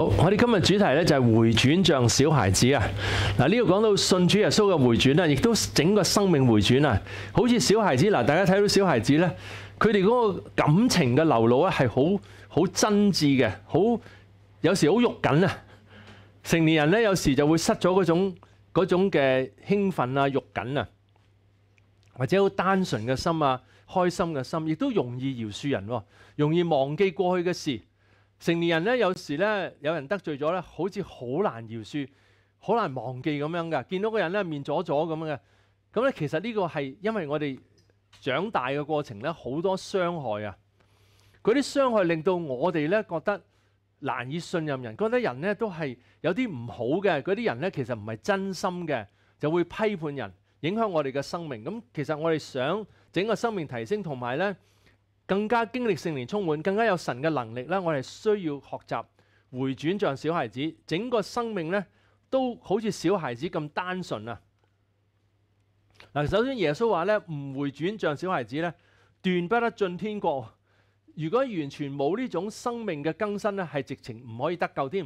好，我哋今日主题咧就系回转像小孩子啊！嗱，呢度讲到信主耶稣嘅回转啦，亦都整个生命回转啊！好似小孩子嗱，大家睇到小孩子咧，佢哋嗰个感情嘅流露咧系好好真挚嘅，好有时好肉紧啊！成年人咧有时就会失咗嗰种嗰种嘅兴奋啊、肉紧啊，或者好单纯嘅心啊、开心嘅心，亦都容易饶恕人，容易忘记过去嘅事。成年人咧，有時咧有人得罪咗咧，好似好難饒恕、好難忘記咁樣嘅。見到個人咧面阻阻咁嘅，咁咧其實呢個係因為我哋長大嘅過程咧好多傷害啊！嗰啲傷害令到我哋咧覺得難以信任人，覺得人咧都係有啲唔好嘅，嗰啲人咧其實唔係真心嘅，就會批判人，影響我哋嘅生命。咁其實我哋想整個生命提升同埋咧。更加经历圣年充满，更加有神嘅能力咧，我哋需要学习回转像小孩子，整个生命咧都好似小孩子咁单纯啊！嗱，首先耶稣话咧，唔回转像小孩子咧，断不得进天国。如果完全冇呢种生命嘅更新咧，系直情唔可以得救添。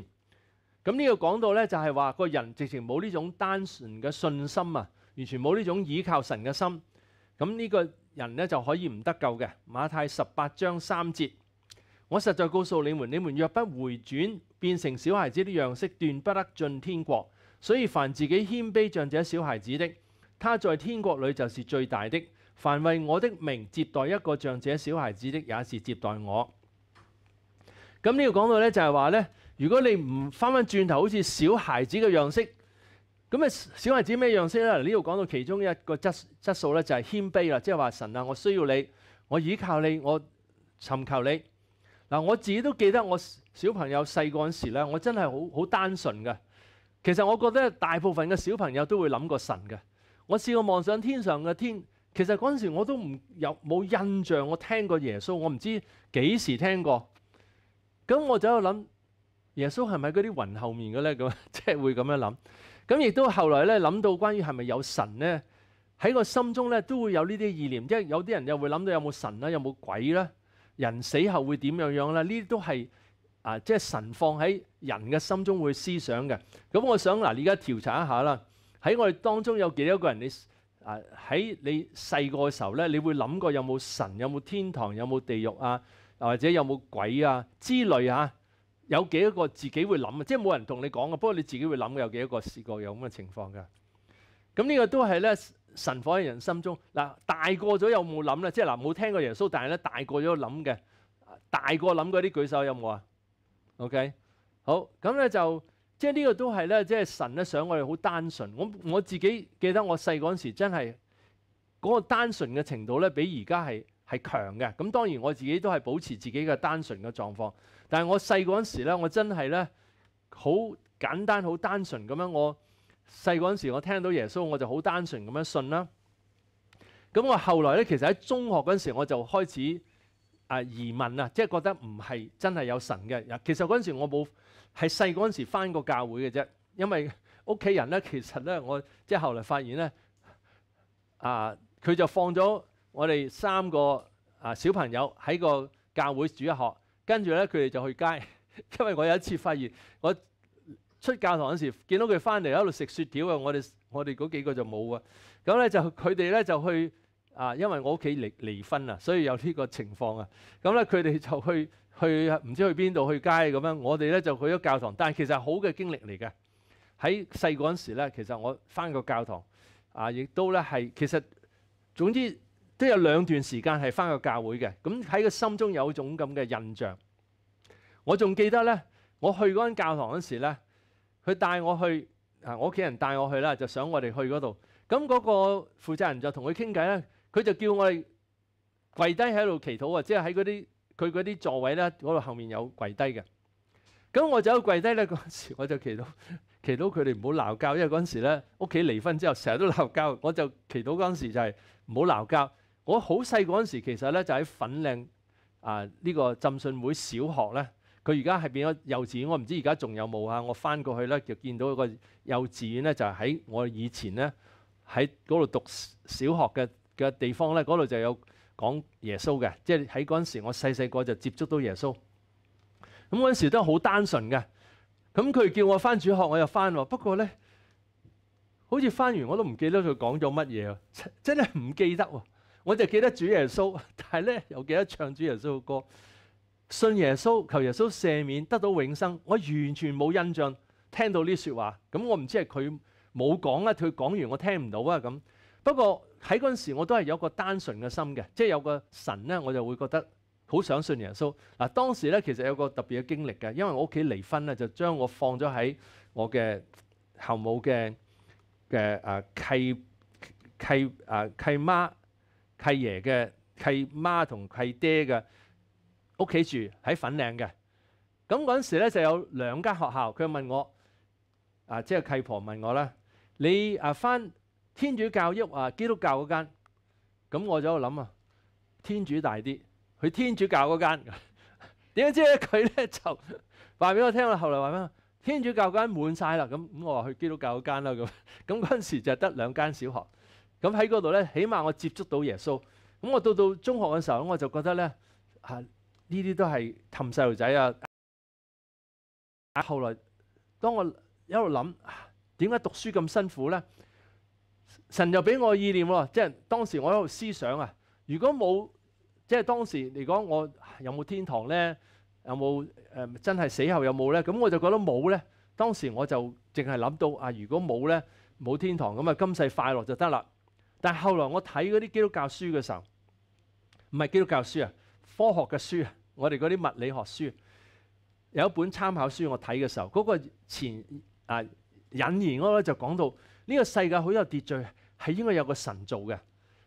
咁呢个讲到咧，就系话个人直情冇呢种单纯嘅信心啊，完全冇呢种依靠神嘅心。咁呢个。人咧就可以唔得救嘅。馬太十八章三節，我實在告訴你們，你們若不回轉變成小孩子的樣式，斷不得進天國。所以凡自己謙卑像這小孩子的，他在天國裏就是最大的。凡為我的名接待一個像這小孩子的，也是接待我。咁呢個講到咧就係話咧，如果你唔翻翻轉頭，好似小孩子嘅樣式。咁啊，小孩子咩樣先咧？呢度講到其中一個質质素咧，就係謙卑啦。即係話神啊，我需要你，我依靠你，我尋求你。嗱，我自己都記得我小朋友細個嗰時咧，我真係好好單純嘅。其實我覺得大部分嘅小朋友都會諗過神嘅。我試過望上天上嘅天，其實嗰陣時我都唔有冇印象，我聽過耶穌，我唔知幾時聽過。咁我就喺度諗，耶穌係咪嗰啲雲後面嘅咧？咁 即係會咁樣諗。咁亦都後來咧，諗到關於係咪有神咧，喺個心中咧都會有呢啲意念，即係有啲人又會諗到有冇神啦，有冇鬼啦，人死後會點樣樣啦？呢啲都係啊，即係神放喺人嘅心中會思想嘅。咁我想嗱，你而家調查一下啦，喺我哋當中有幾多個人，你啊喺你細個嘅時候咧，你會諗過有冇神、有冇天堂、有冇地獄啊，或者有冇鬼啊之類啊？有几多个自己会谂啊？即系冇人同你讲啊，不过你自己会谂有几多个试过有咁嘅情况噶？咁呢个都系咧神火喺人心中嗱，大過咗有冇谂咧？即系嗱，冇听过耶稣，但系咧大過咗谂嘅，大過谂嗰啲举手有冇啊？OK，好咁咧就即系呢个都系咧，即系神咧想我哋好单纯。我我自己记得我细嗰时真系嗰个单纯嘅程度咧，比而家系。係強嘅，咁當然我自己都係保持自己嘅單純嘅狀況。但係我細嗰陣時咧，我真係咧好簡單、好單純咁樣。我細嗰陣時，我聽到耶穌，我就好單純咁樣信啦。咁我後來咧，其實喺中學嗰陣時，我就開始啊疑問啊，即係覺得唔係真係有神嘅。其實嗰陣時我冇係細嗰陣時翻過教會嘅啫，因為屋企人咧，其實咧我即係後來發現咧啊，佢就放咗。我哋三個啊小朋友喺個教會主一學，跟住咧佢哋就去街。因為我有一次發現，我出教堂嗰時見到佢翻嚟喺度食雪條啊！我哋我哋嗰幾個就冇啊。咁咧就佢哋咧就去啊，因為我屋企離離婚啊，所以有呢個情況啊。咁咧佢哋就去去唔知去邊度去街咁樣。我哋咧就去咗教堂，但係其實好嘅經歷嚟嘅。喺細個嗰時咧，其實我翻個教堂啊，亦都咧係其實總之。都有兩段時間係翻個教會嘅，咁喺個心中有種咁嘅印象。我仲記得咧，我去嗰間教堂嗰時咧，佢帶我去啊，我屋企人帶我去啦，就想我哋去嗰度。咁嗰個負責人就同佢傾偈咧，佢就叫我哋跪低喺度祈禱啊，即係喺嗰啲佢嗰啲座位咧，嗰度後面有跪低嘅。咁我就喺跪低咧嗰時，我就祈禱 祈禱佢哋唔好鬧交，因為嗰陣時咧屋企離婚之後成日都鬧交，我就祈禱嗰陣時就係唔好鬧交。我好細嗰陣時，其實咧就喺粉嶺啊呢個浸信會小學咧，佢而家係變咗幼稚園。我唔知而家仲有冇啊？我翻過去咧，就見到一個幼稚園咧，就喺我以前咧喺嗰度讀小學嘅嘅地方咧，嗰度就有講耶穌嘅，即係喺嗰陣時我細細個就接觸到耶穌。咁嗰陣時都好單純嘅。咁佢叫我翻主學，我又翻喎。不過咧，好似翻完我都唔記得佢講咗乜嘢啊，真係唔記得喎。我就記得主耶穌，但系咧又記得唱主耶穌嘅歌，信耶穌，求耶穌赦免，得到永生。我完全冇印象聽到呢说話，咁我唔知係佢冇講啊，佢講完我聽唔到啊咁。不過喺嗰陣時，我都係有個單純嘅心嘅，即係有個神咧，我就會覺得好想信耶穌。嗱，當時咧其實有個特別嘅經歷嘅，因為我屋企離婚咧，就將我放咗喺我嘅後母嘅嘅诶契契诶契媽。契爺嘅契媽同契爹嘅屋企住喺粉嶺嘅，咁嗰陣時咧就有兩間學校，佢問我，啊即係契婆問我啦，你啊翻天主教育啊基督教嗰間，咁我就喺度諗啊，天主大啲，去天主教嗰間，點知咧佢咧就話俾我聽啦，後來話咩天主教嗰間滿晒啦，咁咁我話去基督教嗰間啦，咁咁嗰陣時就得兩間小學。咁喺嗰度咧，起碼我接觸到耶穌。咁我到到中學嘅時候，我就覺得咧，啊呢啲都係氹細路仔啊。後來，當我一路諗，點解讀書咁辛苦咧？神就俾我意念喎，即係當時我一路思想啊。如果冇，即係當時嚟講，我有冇天堂咧？有冇誒真係死後有冇咧？咁我就覺得冇咧。當時我就淨係諗到啊，如果冇咧，冇天堂咁啊，今世快樂就得啦。但後來我睇嗰啲基督教書嘅時候，唔係基督教書啊，科學嘅書啊，我哋嗰啲物理學書有一本參考書，我睇嘅時候嗰個前啊隱言嗰咧就講到呢個世界好有秩序，係應該有個神做嘅。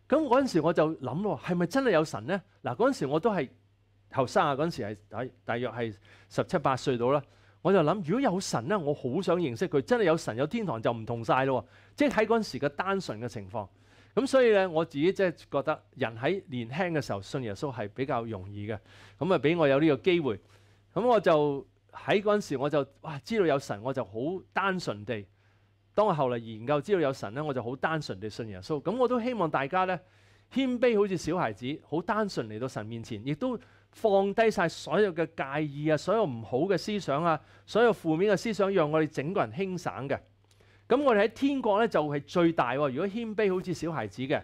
咁嗰陣時我就諗喎，係咪真係有神咧？嗱嗰陣時我都係後生啊，嗰陣時係大約係十七八歲到啦。我就諗，如果有神咧，我好想認識佢。真係有神有天堂就唔同晒咯，即係喺嗰陣時嘅單純嘅情況。咁所以咧，我自己即係覺得人喺年輕嘅時候信耶穌係比較容易嘅，咁啊俾我有呢個機會，咁我就喺嗰陣時我就哇知道有神，我就好單純地。當我後嚟研究知道有神咧，我就好單純地信耶穌。咁我都希望大家咧謙卑好似小孩子，好單純嚟到神面前，亦都放低晒所有嘅介意啊，所有唔好嘅思想啊，所有負面嘅思想，讓我哋整個人輕省嘅。咁我哋喺天国咧就係最大喎。如果谦卑好似小孩子嘅，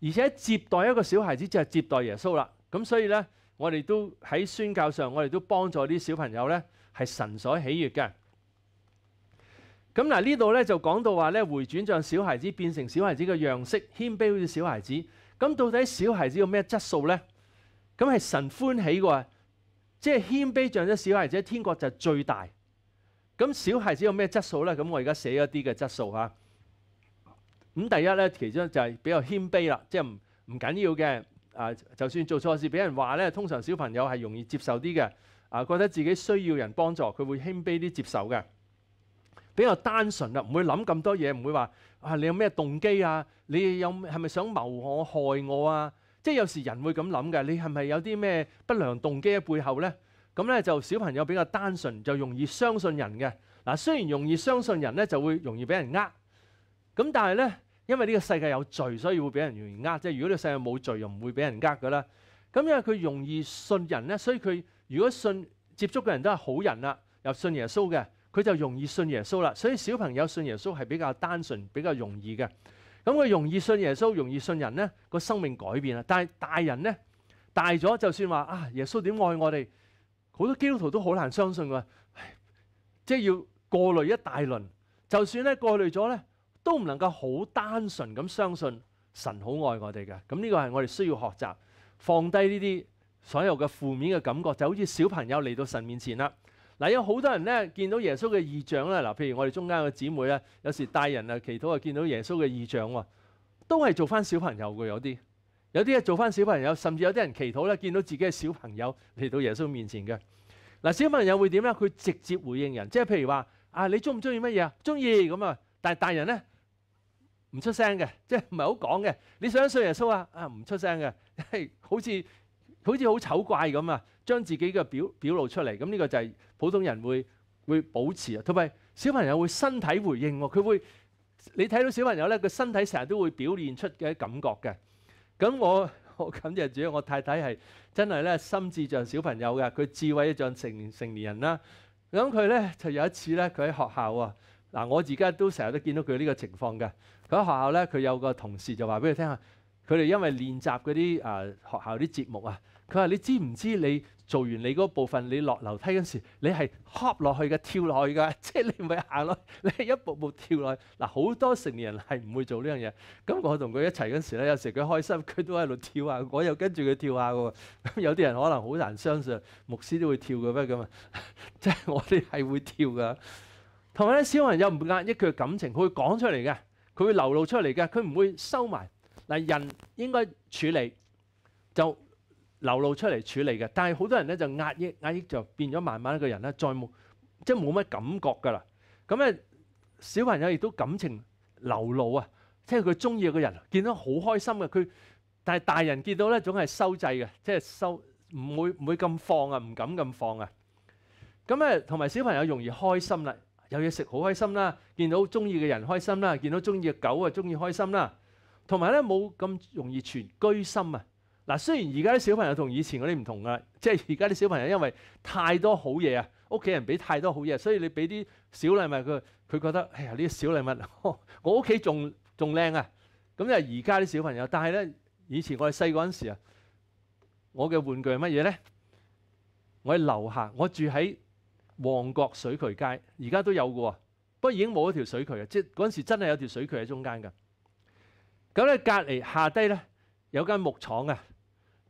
而且接待一個小孩子就係接待耶穌啦。咁所以咧，我哋都喺宣教上，我哋都幫助啲小朋友咧係神所喜悅嘅。咁嗱呢度咧就講到話咧，回轉像小孩子，變成小孩子嘅樣式，谦卑好似小孩子。咁到底小孩子有咩質素咧？咁係神歡喜嘅，即係谦卑像啲小孩子喺天国就最大。咁小孩子有咩質素咧？咁我而家寫一啲嘅質素嚇。咁第一咧，其中就係比較謙卑啦，即係唔唔緊要嘅。啊，就算做錯事俾人話咧，通常小朋友係容易接受啲嘅。啊，覺得自己需要人幫助，佢會謙卑啲接受嘅。比較單純啦，唔會諗咁多嘢，唔會話啊你有咩動機啊？你有係咪想謀我害我啊？即係有時人會咁諗嘅，你係咪有啲咩不良動機喺背後咧？咁咧就小朋友比較單純，就容易相信人嘅。嗱，雖然容易相信人咧，就會容易俾人呃。咁但係咧，因為呢個世界有罪，所以會俾人容易呃即係如果呢個世界冇罪，又唔會俾人呃噶啦。咁因為佢容易信人咧，所以佢如果信接觸嘅人都係好人啦，又信耶穌嘅，佢就容易信耶穌啦。所以小朋友信耶穌係比較單純、比較容易嘅。咁佢容易信耶穌、容易信人咧，個生命改變啦。但係大人咧大咗，就算話啊，耶穌點愛我哋？好多基督徒都好難相信噶，即係要過濾一大輪，就算咧過濾咗咧，都唔能夠好單純咁相信神好愛我哋嘅。咁呢個係我哋需要學習放低呢啲所有嘅負面嘅感覺，就好似小朋友嚟到神面前啦。嗱，有好多人咧見到耶穌嘅異象咧，嗱，譬如我哋中間嘅姊妹咧，有時帶人啊祈禱啊見到耶穌嘅異象喎，都係做翻小朋友嘅有啲。有啲嘢做翻小朋友，甚至有啲人祈禱咧，見到自己嘅小朋友嚟到耶穌面前嘅嗱。小朋友會點咧？佢直接回應人，即係譬如話啊，你中唔中意乜嘢啊？中意咁啊！但係大人咧唔出聲嘅，即係唔係好講嘅。你想信耶穌啊？啊，唔出聲嘅，系 好似好似好醜怪咁啊，將自己嘅表表露出嚟。咁呢個就係普通人會会保持啊，同埋小朋友會身體回應喎。佢會你睇到小朋友咧，个身體成日都會表現出嘅感覺嘅。咁我 我感謝主要我太太係真係咧心智像小朋友嘅，佢智慧像成成年人啦。咁佢咧就有一次咧，佢喺學校啊，嗱我而家都成日都見到佢呢個情況嘅。佢喺學校咧，佢有個同事就話俾佢聽啊，佢哋因為練習嗰啲啊學校啲節目啊。佢話：你知唔知你做完你嗰部分，你落樓梯嗰時，你係 hop 落去嘅，跳落去㗎，即係你唔係行落，你係一步步跳落。嗱，好多成年人係唔會做呢樣嘢。咁我同佢一齊嗰時咧，有時佢開心，佢都喺度跳下，我又跟住佢跳下嘅。咁有啲人可能好難相信，牧師都會跳嘅咩咁啊？即係我哋係會跳噶。同埋咧，小朋友唔壓抑佢嘅感情，佢會講出嚟嘅，佢會流露出嚟嘅，佢唔會收埋。嗱，人應該處理就。流露出嚟處理嘅，但係好多人咧就壓抑壓抑，就變咗慢慢一個人咧，再冇即係冇乜感覺㗎啦。咁咧小朋友亦都感情流露啊，即係佢中意嘅人，見到好開心嘅佢。但係大人見到咧總係收制嘅，即係收唔會唔會咁放啊，唔敢咁放啊。咁咧同埋小朋友容易開心啦，有嘢食好開心啦，見到中意嘅人開心啦，見到中意嘅狗啊中意開心啦。同埋咧冇咁容易存居心啊。嗱，雖然而家啲小朋友同以前嗰啲唔同噶，即係而家啲小朋友因為太多好嘢啊，屋企人俾太多好嘢，所以你俾啲小禮物佢，佢覺得哎呀呢啲小禮物，我屋企仲仲靚啊！咁就而家啲小朋友，但係咧以前我哋細嗰陣時啊，我嘅玩具係乜嘢咧？我喺樓下，我住喺旺角水渠街，而家都有嘅喎，不過已經冇一條水渠啊，即係嗰陣時真係有條水渠喺中間㗎。咁咧隔離下低咧有間木廠啊。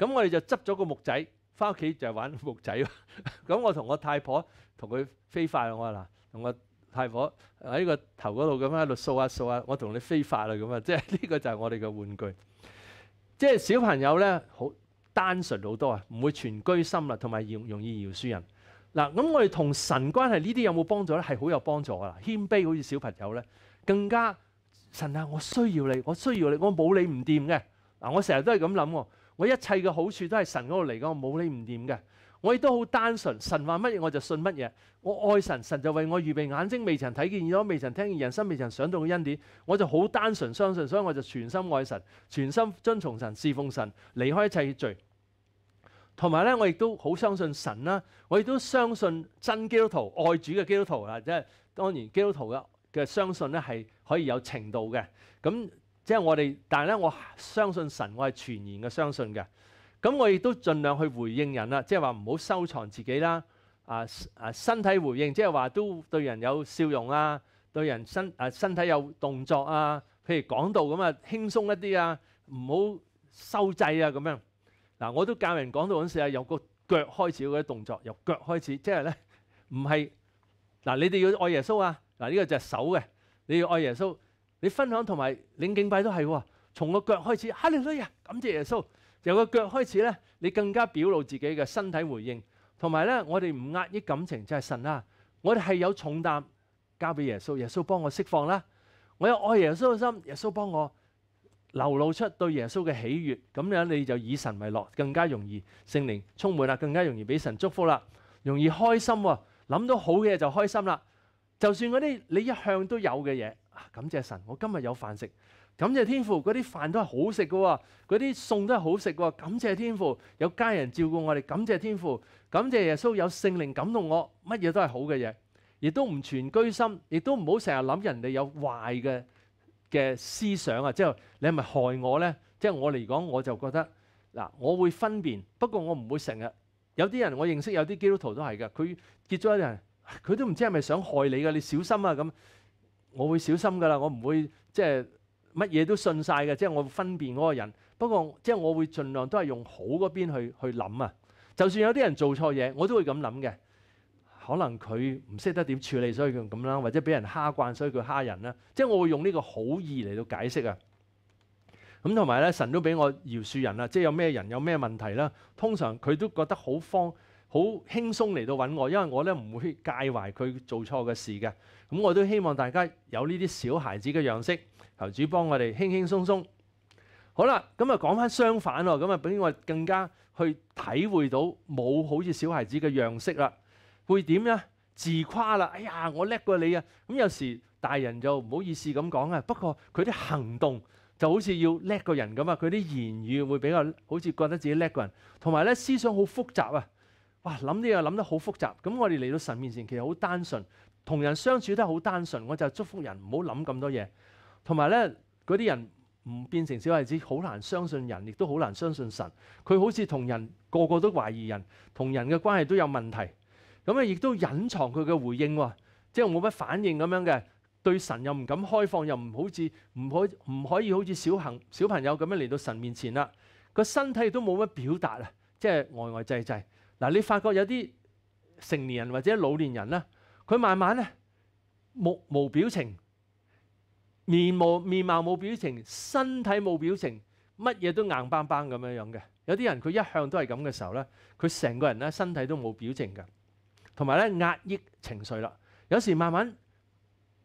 咁我哋就執咗個木仔，翻屋企就玩木仔喎。咁我同我太婆同佢飛快我話嗱，同我太婆喺個頭嗰度咁喺度掃下掃下，我同你飛快啦咁啊！即係呢個就係我哋嘅玩具。即係小朋友咧，好單純好多啊，唔會全居心啦，同埋容容易謠傳人。嗱，咁我哋同神關係呢啲有冇幫助咧？係好有幫助噶，謙卑好似小朋友咧，更加神啊！我需要你，我需要你，我冇你唔掂嘅嗱，我成日都係咁諗喎。我一切嘅好处都系神嗰度嚟嘅，我冇你唔掂嘅。我亦都好单纯，神话乜嘢我就信乜嘢。我爱神，神就为我预备眼睛未曾睇见咗，未曾听见，人心未曾想到嘅恩典，我就好单纯相信，所以我就全心爱神，全心遵从神，侍奉神，离开一切罪。同埋咧，我亦都好相信神啦。我亦都相信真基督徒爱主嘅基督徒啦，即系当然基督徒嘅嘅相信咧系可以有程度嘅咁。即系我哋，但系咧，我相信神，我系全然嘅相信嘅。咁我亦都尽量去回应人啦，即系话唔好收藏自己啦。啊啊，身体回应，即系话都对人有笑容啊，对人身啊身体有动作啊。譬如讲到咁啊，轻松一啲啊，唔好收掣啊，咁样。嗱，我都教人讲到嗰时啊，有个脚开始嗰啲动作，由脚开始，即系咧唔系嗱，你哋要爱耶稣啊。嗱，呢个系手嘅，你要爱耶稣。你分享同埋领敬拜都系喎，从个脚开始，哈利路啊，感谢耶稣。由个脚开始咧，你更加表露自己嘅身体回应，同埋咧，我哋唔压抑感情就系神啦。我哋系有重担交俾耶稣，耶稣帮我释放啦。我有爱耶稣嘅心，耶稣帮我流露出对耶稣嘅喜悦。咁样你就以神为乐，更加容易圣灵充满啦，更加容易俾神祝福啦，容易开心喎，谂到好嘅嘢就开心啦。就算嗰啲你一向都有嘅嘢。啊！感謝神，我今日有飯食，感謝天父，嗰啲飯都係好食嘅，嗰啲餸都係好食嘅，感謝天父，有家人照顧我哋，感謝天父，感謝耶穌有聖靈感動我，乜嘢都係好嘅嘢，亦都唔存居心，亦都唔好成日諗人哋有壞嘅嘅思想啊！即係你係咪害我呢？即係我嚟講，我就覺得嗱，我會分辨，不過我唔會成日有啲人我認識有啲基督徒都係嘅，佢結咗一人，佢都唔知係咪想害你嘅，你小心啊咁。我會小心㗎啦，我唔會即係乜嘢都信晒嘅，即係我分辨嗰個人。不過即係我會盡量都係用好嗰邊去去諗啊。就算有啲人做錯嘢，我都會咁諗嘅。可能佢唔識得點處理，所以佢咁啦，或者俾人蝦慣，所以佢蝦人啦。即係我會用呢個好意嚟到解釋啊。咁同埋咧，神都俾我饶恕人啦，即係有咩人有咩問題啦。通常佢都覺得好慌。好輕鬆嚟到揾我，因為我咧唔會介懷佢做錯嘅事嘅。咁我都希望大家有呢啲小孩子嘅樣式，求主幫我哋輕輕鬆鬆。好啦，咁啊講翻相反喎，咁啊俾我更加去體會到冇好似小孩子嘅樣式啦，會點咧？自夸啦！哎呀，我叻過你啊！咁有時大人就唔好意思咁講啊。不過佢啲行動就好似要叻過人咁啊，佢啲言語會比較好似覺得自己叻過人，同埋咧思想好複雜啊。哇！諗呢樣諗得好複雜。咁我哋嚟到神面前，其實好單純，同人相處都好單純。我就祝福人唔好諗咁多嘢，同埋咧嗰啲人唔變成小孩子，好難相信人，亦都好難相信神。佢好似同人個個都懷疑人，同人嘅關係都有問題。咁啊亦都隱藏佢嘅回應喎，即係冇乜反應咁樣嘅。對神又唔敢開放，又唔好似唔可唔可以好似小行小朋友咁樣嚟到神面前啦。個身體亦都冇乜表達啊，即係呆呆滯滯。嗱，你發覺有啲成年人或者老年人咧，佢慢慢咧目無表情，面冇面貌冇表情，身體冇表情，乜嘢都硬邦邦咁樣樣嘅。有啲人佢一向都係咁嘅時候咧，佢成個人咧身體都冇表情噶，同埋咧壓抑情緒啦。有時慢慢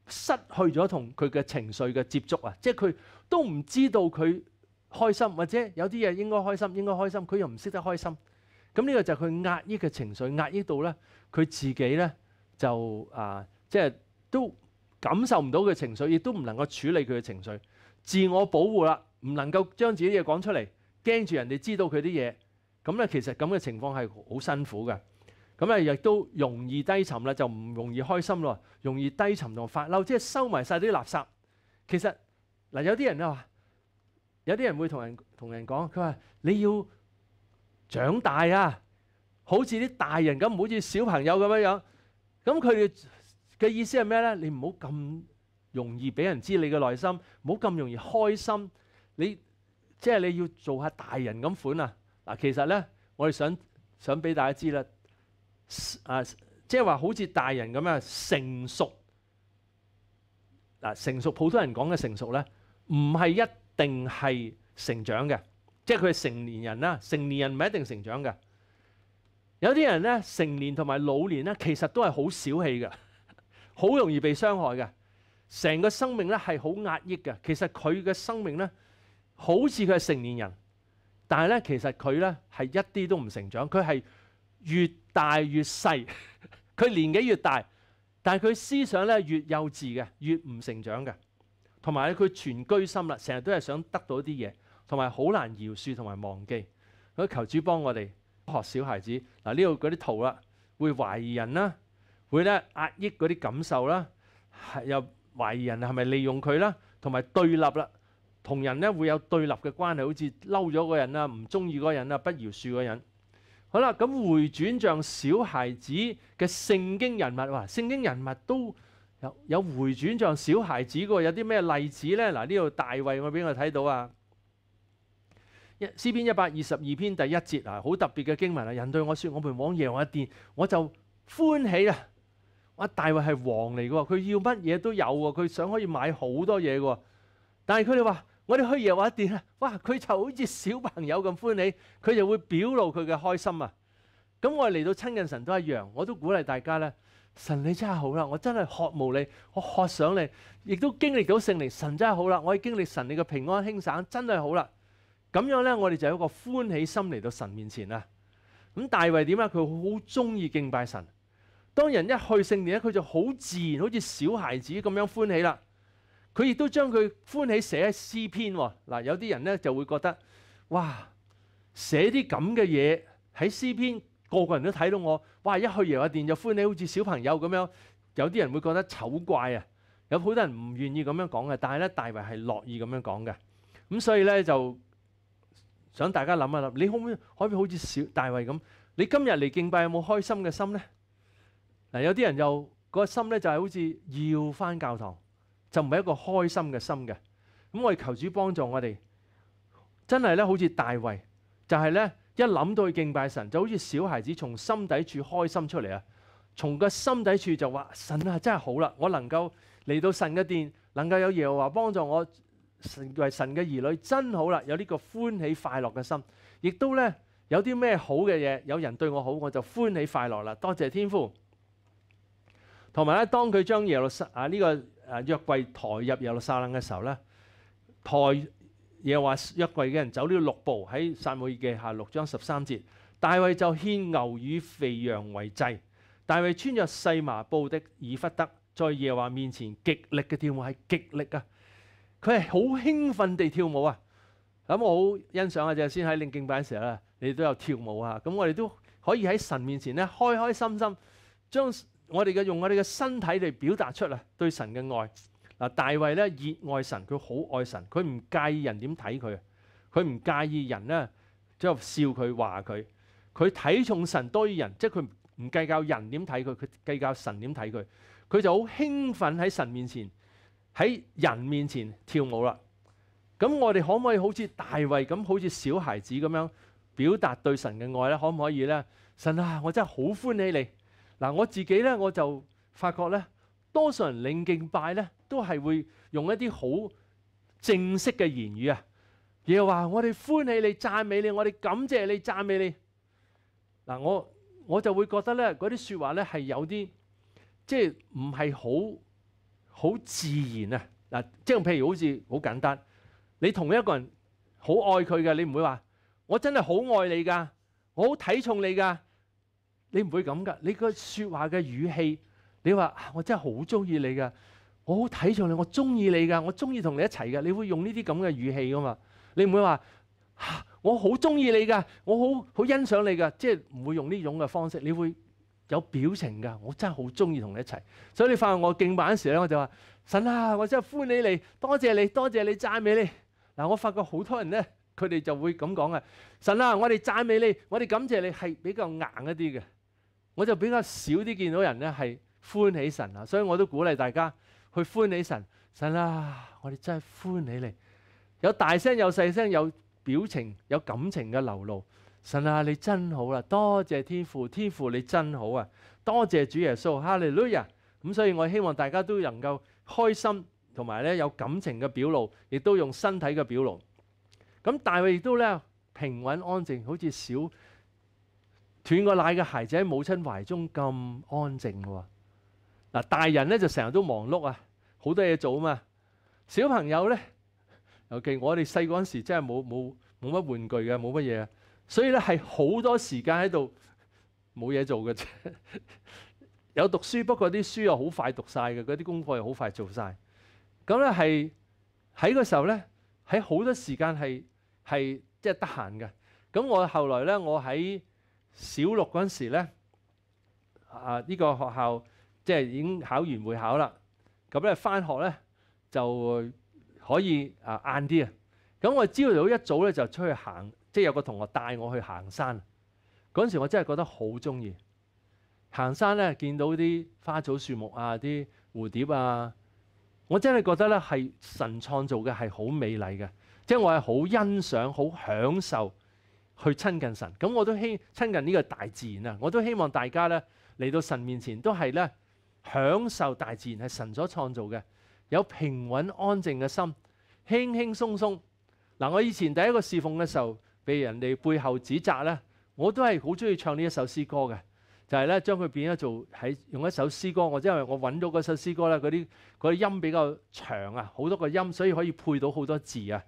失去咗同佢嘅情緒嘅接觸啊，即係佢都唔知道佢開心，或者有啲嘢應該開心應該開心，佢又唔識得開心。咁呢個就佢壓抑嘅情緒壓抑到咧，佢自己咧就啊，即係都感受唔到佢情緒，亦都唔能夠處理佢嘅情緒，自我保護啦，唔能夠將自己嘢講出嚟，驚住人哋知道佢啲嘢，咁咧其實咁嘅情況係好辛苦嘅，咁咧亦都容易低沉啦，就唔容易開心咯，容易低沉同發嬲，即係收埋晒啲垃圾。其實嗱有啲人啊有啲人會同人同人講，佢話你要。長大啊，好似啲大人咁，好似小朋友咁樣樣。咁佢哋嘅意思係咩咧？你唔好咁容易俾人知你嘅內心，唔好咁容易開心。你即係你要做下大人咁款啊！嗱，其實咧，我哋想想俾大家知啦，啊，即係話好似大人咁啊，成熟。嗱，成熟，普通人講嘅成熟咧，唔係一定係成長嘅。即係佢係成年人啦，成年人唔一定成長嘅。有啲人咧，成年同埋老年咧，其實都係好小氣嘅，好容易被傷害嘅。成個生命咧係好壓抑嘅。其實佢嘅生命咧，好似佢係成年人，但係咧其實佢咧係一啲都唔成長。佢係越大越細，佢年紀越大，但係佢思想咧越幼稚嘅，越唔成長嘅。同埋咧，佢全居心啦，成日都係想得到啲嘢。同埋好難饒恕同埋忘記，佢求主幫我哋學小孩子嗱。呢度嗰啲圖啦，會懷疑人啦，會咧壓抑嗰啲感受啦，又懷疑人係咪利用佢啦，同埋對立啦，同人咧會有對立嘅關係，好似嬲咗個人啊，唔中意嗰人啊，不饒恕嗰人。好啦，咁回轉像小孩子嘅聖經人物哇！聖經人物都有有回轉像小孩子嘅喎，有啲咩例子咧？嗱，呢度大衛我俾我睇到啊？一詩篇一百二十二篇第一節啊，好特別嘅經文啊！人對我説：我們往耶和華殿，我就歡喜啊！哇！大衛係王嚟嘅喎，佢要乜嘢都有喎，佢想可以買好多嘢嘅喎。但係佢哋話：我哋去耶和華殿啊！哇！佢就好似小朋友咁歡喜，佢就會表露佢嘅開心啊！咁我嚟到親近神都一樣，我都鼓勵大家咧：神你真係好啦，我真係渴慕你，我渴想你，亦都經歷到聖靈。神真係好啦，我係經歷神你嘅平安興省，真係好啦！咁样咧，我哋就有一个欢喜心嚟到神面前啦。咁大卫点啊？佢好中意敬拜神。当人一去圣殿咧，佢就好自然，好似小孩子咁样欢喜啦。佢亦都将佢欢喜写喺诗篇。嗱，有啲人咧就会觉得，哇，写啲咁嘅嘢喺诗篇，个个人都睇到我。哇，一去耶和殿就欢喜，好似小朋友咁样。有啲人会觉得丑怪啊，有好多人唔愿意咁样讲嘅。但系咧，大卫系乐意咁样讲嘅。咁所以咧就。想大家諗一諗，你可唔可以好似小大衛咁？你今日嚟敬拜有冇開心嘅心呢？嗱，有啲人又個心咧就係好似要翻教堂，就唔係一個開心嘅心嘅。咁我哋求主幫助我哋，真係咧好似大衛，就係咧一諗到去敬拜神，就好似小孩子從心底處開心出嚟啊！從個心底處就話：神啊，真係好啦，我能夠嚟到神嘅殿，能夠有耶和華幫助我。神为神嘅儿女真好啦，有呢个欢喜快乐嘅心，亦都咧有啲咩好嘅嘢，有人对我好，我就欢喜快乐啦。多谢天父。同埋咧，当佢将耶路撒啊呢个诶约柜抬入耶路撒冷嘅时候咧，抬耶话约柜嘅人走了六步，喺撒母耳记下六章十三节，大卫就献牛与肥羊为祭，大卫穿着细麻布的以弗德，在耶华面前极力嘅跳舞，系极力啊！佢係好興奮地跳舞啊！咁我好欣賞啊！就先喺令敬拜嗰時咧，你都有跳舞啊！咁我哋都可以喺神面前咧，開開心心將我哋嘅用我哋嘅身體嚟表達出啊，對神嘅愛嗱。大衛咧熱愛神，佢好愛神，佢唔介意人點睇佢，佢唔介意人咧即係笑佢話佢，佢睇重神多於人，即係佢唔計較人點睇佢，佢計較神點睇佢，佢就好興奮喺神面前。喺人面前跳舞啦，咁我哋可唔可以好似大卫咁，好似小孩子咁样表達對神嘅愛咧？可唔可以咧？神啊，我真係好歡喜你。嗱，我自己咧我就發覺咧，多數人領敬拜咧都係會用一啲好正式嘅言語啊，亦話我哋歡喜你、赞美你、我哋感謝你、赞美你。嗱，我我就會覺得咧，嗰啲说話咧係有啲即係唔係好。好自然啊！嗱，即係譬如好似好簡單，你同一個人好愛佢嘅，你唔會話我真係好愛你㗎，我好睇重你㗎，你唔會咁㗎。你個説話嘅語氣，你話我真係好中意你㗎，我好睇重你，我中意你㗎，我中意同你一齊㗎。你會用呢啲咁嘅語氣㗎嘛？你唔會話我好中意你㗎，我好好欣賞你㗎，即係唔會用呢種嘅方式。你會。有表情噶，我真係好中意同你一齊，所以你發現我敬拜嗰時咧，我就話神啊，我真係歡你嚟，多謝你，多謝你，讚美你。嗱，我發覺好多人咧，佢哋就會咁講啊，神啊，我哋讚美你，我哋感謝你，係比較硬一啲嘅，我就比較少啲見到人咧係歡喜神啊，所以我都鼓勵大家去歡喜神。神啊，我哋真係歡你有大聲，有細聲，有表情，有感情嘅流露。神啊，你真好啦！多谢天父，天父你真好啊！多谢主耶稣，哈利路亚！咁所以我希望大家都能够开心，同埋咧有感情嘅表露，亦都用身体嘅表露。咁大卫亦都咧平稳安静，好似小断个奶嘅孩子喺母亲怀中咁安静喎。嗱大人咧就成日都忙碌啊，好多嘢做啊嘛。小朋友咧，尤其我哋细个嗰时真系冇冇冇乜玩具嘅，冇乜嘢。所以咧係好多時間喺度冇嘢做嘅啫，有讀書，不過啲書又好快讀晒嘅，嗰啲功課又好快做晒。咁咧係喺個時候咧，喺好多時間係係即係得閒嘅。咁我後來咧，我喺小六嗰陣時咧，啊呢個學校即係已經考完會考啦。咁咧翻學咧就可以啊晏啲啊。咁我朝頭早一早咧就出去行。即係有個同學帶我去行山，嗰陣時我真係覺得好中意行山咧，見到啲花草樹木啊、啲蝴蝶啊，我真係覺得咧係神創造嘅係好美麗嘅，即係我係好欣賞、好享受去親近神。咁我都希親近呢個大自然啊，我都希望大家咧嚟到神面前都係咧享受大自然係神所創造嘅，有平穩安靜嘅心，輕輕鬆鬆。嗱，我以前第一個侍奉嘅時候。被人哋背後指責咧，我都係好中意唱呢一首詩歌嘅，就係咧將佢變咗做喺用一首詩歌。我因為我揾到嗰首詩歌咧，嗰啲嗰音比較長啊，好多個音，所以可以配到好多字啊。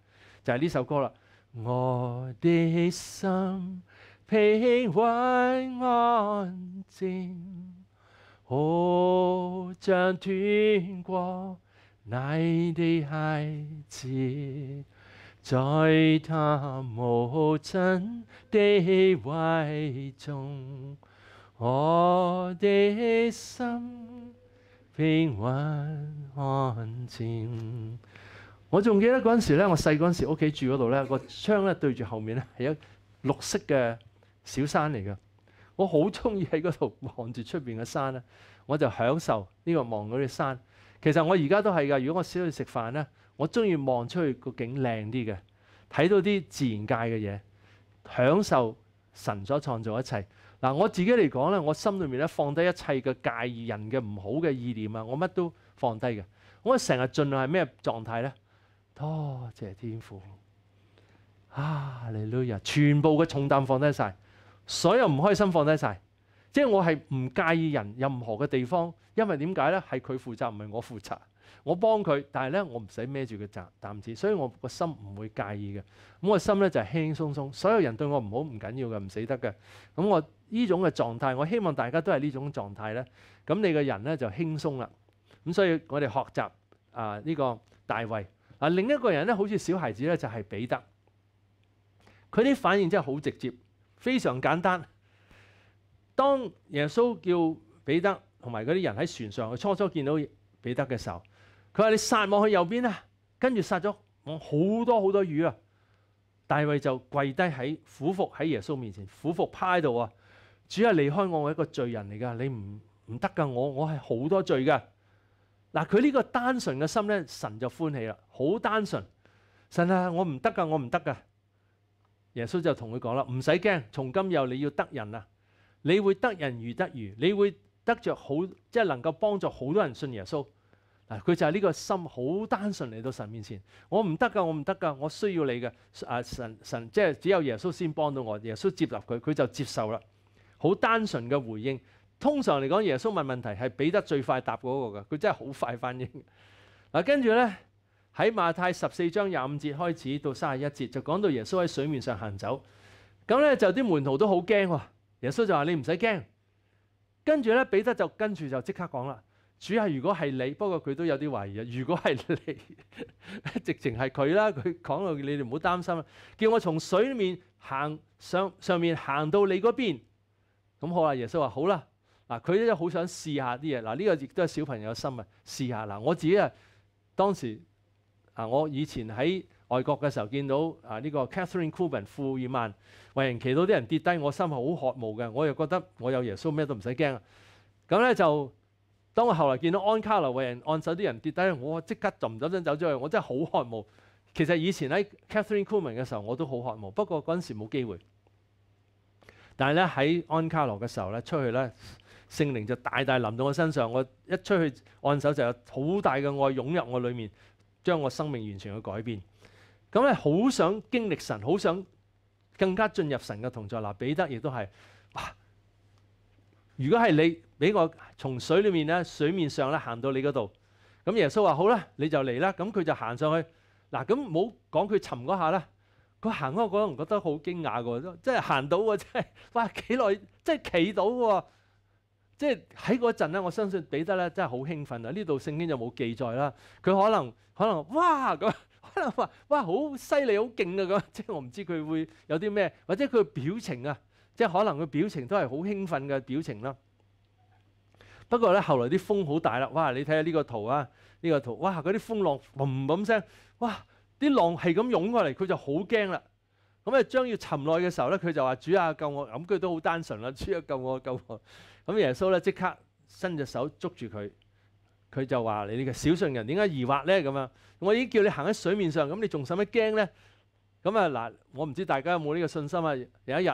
就係呢首歌啦，我的心平穩安靜，好像斷過你的孩子。在他無盡的怀中，我的心平稳安靜。我仲記得嗰陣時咧，我細嗰陣時屋企住嗰度咧，個窗咧對住後面咧係一綠色嘅小山嚟噶。我好中意喺嗰度望住出边嘅山咧，我就享受呢個望嗰啲山。其實我而家都係噶，如果我少去食飯咧。我中意望出去個景靚啲嘅，睇到啲自然界嘅嘢，享受神所創造一切。嗱，我自己嚟講咧，我心裏面咧放低一切嘅介意人嘅唔好嘅意念啊，我乜都放低嘅。我成日盡量係咩狀態咧？多謝天父啊！你女人全部嘅重擔放低晒，所有唔開心放低晒。即係我係唔介意人任何嘅地方，因為點解咧？係佢負責，唔係我負責。我幫佢，但係咧，我唔使孭住個擔賺子，所以我個心唔會介意嘅。咁個心咧就係輕鬆鬆。所有人對我唔好唔緊要嘅，唔死得嘅。咁我呢種嘅狀態，我希望大家都係呢種狀態咧。咁你嘅人咧就輕鬆啦。咁所以我哋學習啊呢個大衛。啊另一個人咧，好似小孩子咧，就係彼得。佢啲反應真係好直接，非常簡單。當耶穌叫彼得同埋嗰啲人喺船上，初初見到彼得嘅時候。佢话你杀我去右边啊，跟住杀咗我好多好多鱼啊！大卫就跪低喺苦服喺耶稣面前苦服趴度啊！主啊，离开我我一个罪人嚟噶，你唔唔得噶，我我系好多罪噶。嗱，佢呢个单纯嘅心咧，神就欢喜啦，好单纯。神啊，我唔得噶，我唔得噶。耶稣就同佢讲啦，唔使惊，从今又你要得人啊，你会得人如得鱼，你会得着好，即系能够帮助好多人信耶稣。佢就係呢個心好單純嚟到神面前，我唔得噶，我唔得噶，我需要你嘅啊！神神即係只有耶穌先幫到我，耶穌接納佢，佢就接受啦。好單純嘅回應。通常嚟講，耶穌問問題係俾得最快答嗰個㗎，佢真係好快反應。嗱，跟住咧喺馬太十四章廿五節開始到三十一節就講到耶穌喺水面上行走，咁咧就啲門徒都好驚。耶穌就話：你唔使驚。跟住咧彼得就跟住就即刻講啦。主啊，如果係你，不過佢都有啲懷疑啊。如果係你，直情係佢啦。佢講到你哋唔好擔心啊，叫我從水面行上上面行到你嗰邊，咁好啦。耶穌話好啦。嗱，佢都好想試下啲嘢。嗱，呢個亦都係小朋友嘅心啊。試下嗱，我自己啊，當時啊，我以前喺外國嘅時候見到啊呢個 Catherine Cuban 富爾曼，為人祈祷啲人跌低，我心係好渴慕嘅。我又覺得我有耶穌咩都唔使驚。咁咧就。當我後來見到安卡羅為人按手啲人跌低，我即刻就唔走身走出去，我真係好渴望。其實以前喺 Catherine Coolman 嘅時候，我都好渴望，不過嗰陣時冇機會。但係咧喺安卡羅嘅時候咧，出去咧聖靈就大大臨到我身上，我一出去按手就有好大嘅愛湧入我裡面，將我生命完全去改變。咁咧好想經歷神，好想更加進入神嘅同在。嗱彼得亦都係，哇！如果係你。俾我從水裏面咧、水面上咧行到你嗰度，咁耶穌話好啦，你就嚟啦。咁佢就行上去嗱，咁冇講佢沉嗰下啦，佢行嗰個可能覺得好驚訝喎，即係行到喎，即係哇幾耐，即係企到喎，即係喺嗰陣咧，我相信彼得咧真係好興奮啊！呢度聖經就冇記載啦，佢可能可能哇咁，可能 話哇好犀利、好勁啊咁，即係我唔知佢會有啲咩，或者佢表情啊，即係可能佢表情都係好興奮嘅表情啦。不過咧，後來啲風好大啦，哇！你睇下呢個圖啊，呢個圖，哇！嗰啲風浪嘣嘣聲，哇！啲浪係咁湧過嚟，佢就好驚啦。咁啊，將要沉落嘅時候咧，佢就話：煮啊救我！咁佢都好單純啦，主啊救我救我。咁耶穌咧即刻伸隻手捉住佢，佢就話：你呢個小信人點解疑惑咧？咁樣，我已經叫你行喺水面上，咁你仲使乜驚咧？咁啊嗱，我唔知大家有冇呢個信心啊？有一日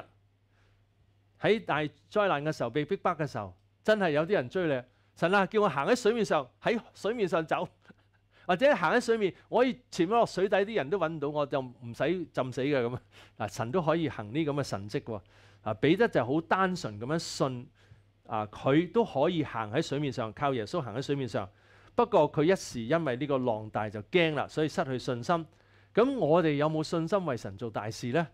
喺大災難嘅時候被逼迫嘅時候。真係有啲人追你，神啊，叫我行喺水面上，喺水面上走，或者行喺水面，我可以潛咗落水底，啲人都揾唔到我，就唔使浸死嘅咁啊！神都可以行啲咁嘅神蹟喎啊！彼得就好單純咁樣信啊，佢都可以行喺水面上，靠耶穌行喺水面上。不過佢一時因為呢個浪大就驚啦，所以失去信心。咁我哋有冇信心為神做大事呢？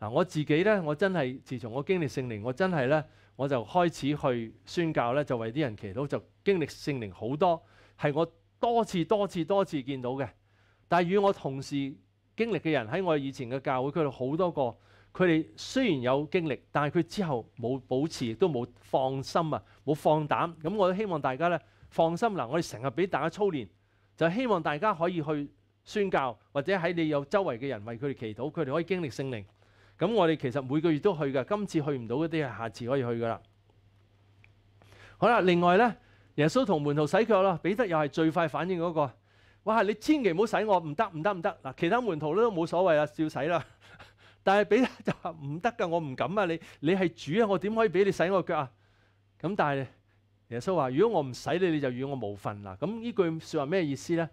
嗱，我自己呢，我真係自從我經歷聖靈，我真係呢。我就開始去宣教咧，就為啲人祈禱，就經歷聖靈好多，係我多次多次多次見到嘅。但係與我同時經歷嘅人喺我以前嘅教會，佢哋好多個，佢哋雖然有經歷，但係佢之後冇保持，亦都冇放心啊，冇放膽。咁我都希望大家咧放心嗱，我哋成日俾大家操練，就希望大家可以去宣教，或者喺你有周圍嘅人為佢哋祈禱，佢哋可以經歷聖靈。咁我哋其實每個月都去噶，今次去唔到嗰啲，下次可以去噶啦。好啦，另外咧，耶穌同門徒洗腳啦，彼得又係最快反應嗰個。哇，你千祈唔好洗我，唔得唔得唔得。嗱，其他門徒都冇所謂啦，照洗啦。但係彼得就話唔得㗎，我唔敢啊，你你係主啊，我點可以俾你洗我腳啊？咁但係耶穌話：如果我唔洗你，你就與我無份啦。咁呢句説話咩意思咧？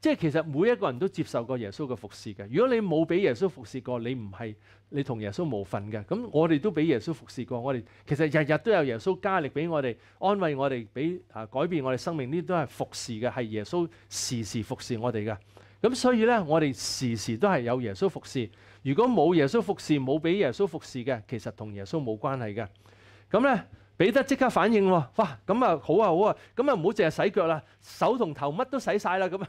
即係其實每一個人都接受過耶穌嘅服侍嘅。如果你冇俾耶穌服侍過，你唔係你同耶穌無份嘅。咁我哋都俾耶穌服侍過，我哋其實日日都有耶穌加力俾我哋安慰我哋，俾啊改變我哋生命呢啲都係服侍嘅，係耶穌時時服侍我哋嘅。咁所以咧，我哋時時都係有耶穌服侍。如果冇耶穌服侍，冇俾耶穌服侍嘅，其實同耶穌冇關係嘅。咁咧俾得即刻反應喎，哇！咁啊好啊好啊，咁啊唔好淨係洗腳啦，手同頭乜都洗晒啦咁啊！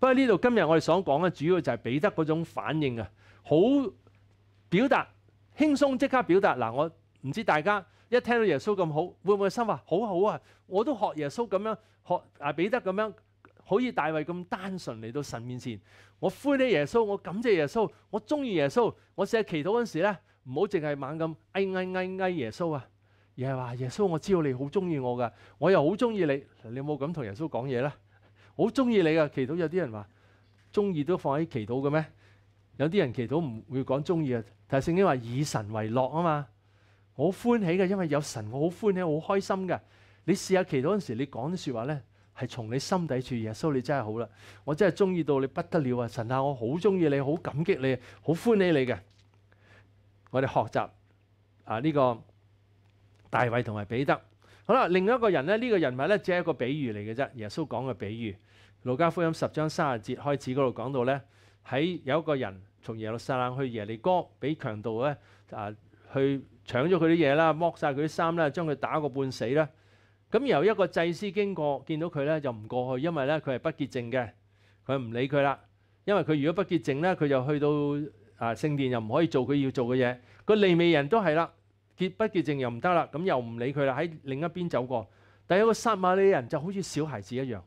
不過呢度今日我哋所講嘅主要就係彼得嗰種反應啊，好表達輕鬆即刻表達嗱，我唔知大家一聽到耶穌咁好，會唔會心話好好啊，我都學耶穌咁樣學啊彼得咁樣，可以大為咁單純嚟到神面前，我灰你耶穌，我感謝耶穌，我中意耶穌，我日祈禱嗰陣時咧，唔好淨係猛咁嗌嗌嗌嗌耶穌啊，而係話耶穌，我知道你好中意我㗎，我又好中意你，你有冇咁同耶穌講嘢咧？好中意你噶，祈祷有啲人话中意都放喺祈祷嘅咩？有啲人祈祷唔会讲中意啊。但系圣经话以神为乐啊嘛，我欢喜嘅，因为有神，我好欢喜，好开心嘅。你试下祈祷嗰阵时，你讲啲说话咧，系从你心底处，耶稣你真系好啦，我真系中意到你不得了啊！神啊，我好中意你，好感激你，好欢喜你嘅。我哋学习啊呢个大卫同埋彼得。好啦，另外一个人咧，呢个人物咧只系一个比喻嚟嘅啫，耶稣讲嘅比喻。路加福音十章十節開始嗰度講到咧，喺有一個人從耶路撒冷去耶利哥，俾強盗咧啊去搶咗佢啲嘢啦，剝晒佢啲衫啦，將佢打過半死啦。咁由一個祭司經過，見到佢咧就唔過去，因為咧佢係不潔淨嘅，佢唔理佢啦。因為佢如果不潔淨咧，佢就去到啊聖殿又唔可以做佢要做嘅嘢。個利未人都係啦，潔不潔淨又唔得啦，咁又唔理佢啦，喺另一邊走過。但係個撒瑪利人就好似小孩子一樣。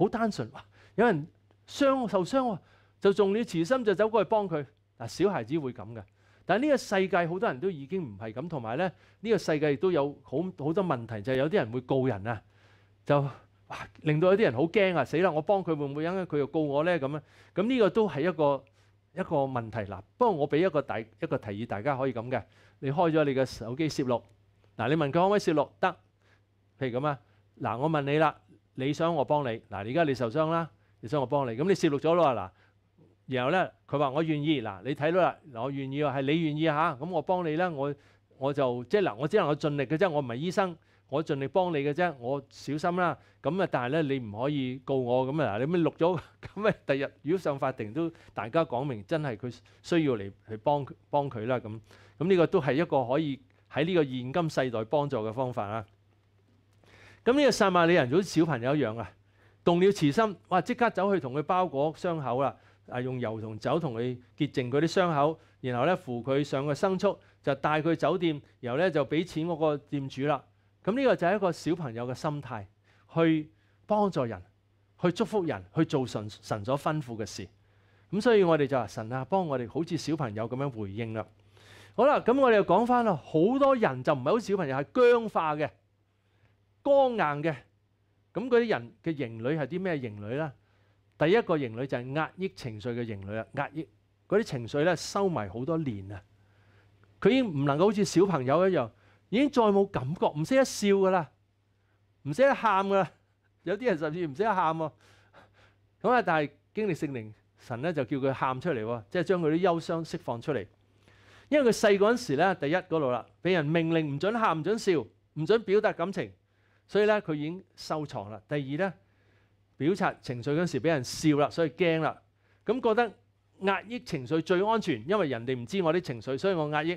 好單純，哇！有人傷受傷喎，就仲要慈心，就走過去幫佢。嗱，小孩子會咁嘅。但係呢個世界好多人都已經唔係咁，同埋咧呢個世界亦都有好好多問題，就係有啲人會告人啊，就哇令到有啲人好驚啊！死啦，我幫佢會唔會因佢又告我咧？咁啊，咁呢個都係一個一個問題。嗱，不過我俾一個大一個提議，大家可以咁嘅，你開咗你嘅手機攝錄，嗱，你問佢可唔可以攝錄得？譬如咁啊，嗱，我問你啦。你想我幫你嗱，而家你受傷啦，你想我幫你，咁你泄錄咗啦嗱，然後咧佢話我願意嗱，你睇到啦嗱，我願意喎，係你願意嚇，咁我幫你啦，我我就即係嗱，我只能夠盡力嘅啫，我唔係醫生，我盡力幫你嘅啫，我小心啦，咁啊，但係咧你唔可以告我咁啊，嗱，你咪錄咗，咁咪第日如果上法庭都大家講明，真係佢需要嚟去幫幫佢啦，咁咁呢個都係一個可以喺呢個現今世代幫助嘅方法啦。咁呢個撒瑪利人好似小朋友一樣啊，動了慈心，哇！即刻走去同佢包裹傷口啦，啊，用油同酒同佢潔淨佢啲傷口，然後咧扶佢上個牲畜，就帶佢酒店，然後咧就俾錢嗰個店主啦。咁呢個就係一個小朋友嘅心態，去幫助人，去祝福人，去做神神所吩咐嘅事。咁所以我哋就話神啊，幫我哋好似小朋友咁樣回應啦。好啦，咁我哋又講翻啦，好多人就唔係好小朋友，係僵化嘅。刚硬嘅，咁嗰啲人嘅型女系啲咩型女咧？第一个型女就系压抑情绪嘅型女啊！压抑嗰啲情绪咧，收埋好多年啊，佢已经唔能够好似小朋友一样，已经再冇感觉，唔识得笑噶啦，唔识得喊噶啦，有啲人甚至唔识得喊啊！咁啊，但系经历圣灵神咧，就叫佢喊出嚟，即系将佢啲忧伤释放出嚟。因为佢细嗰阵时咧，第一嗰度啦，俾人命令唔准喊，唔准笑，唔准表达感情。所以咧佢已經收藏啦。第二咧表達情緒嗰時俾人笑啦，所以驚啦。咁覺得壓抑情緒最安全，因為人哋唔知我啲情緒，所以我壓抑。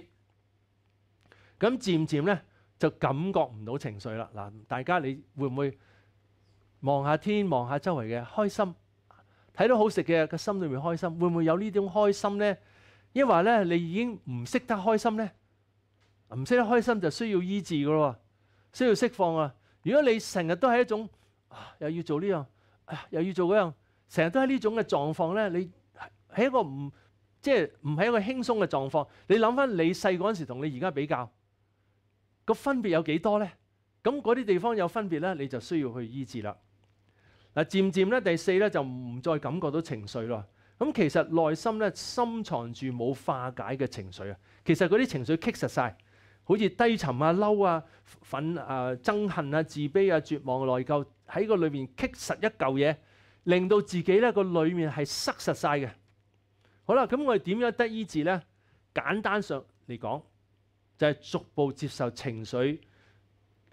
咁漸漸咧就感覺唔到情緒啦。嗱，大家你會唔會望下天望下周圍嘅開心？睇到好食嘅個心裏面開心，會唔會有呢種開心咧？因為咧你已經唔識得開心咧，唔識得開心就需要醫治噶咯，需要釋放啊！如果你成日都係一種又要做呢樣，又要做嗰樣，成日都喺呢種嘅狀況咧，你係一個唔即係唔系一個輕鬆嘅狀況。你諗翻你細嗰時同你而家比較，個分別有幾多咧？咁嗰啲地方有分別咧，你就需要去醫治啦。嗱，渐渐咧，第四咧就唔再感覺到情緒咯。咁其實內心咧深藏住冇化解嘅情緒啊，其實嗰啲情緒棘實晒。好似低沉啊、嬲啊、憤啊、憎恨啊、自卑啊、絕望、內疚，喺個裏面棘實一嚿嘢，令到自己咧個裏面係塞實晒嘅。好啦，咁我哋點樣得醫治咧？簡單上嚟講，就係逐步接受情緒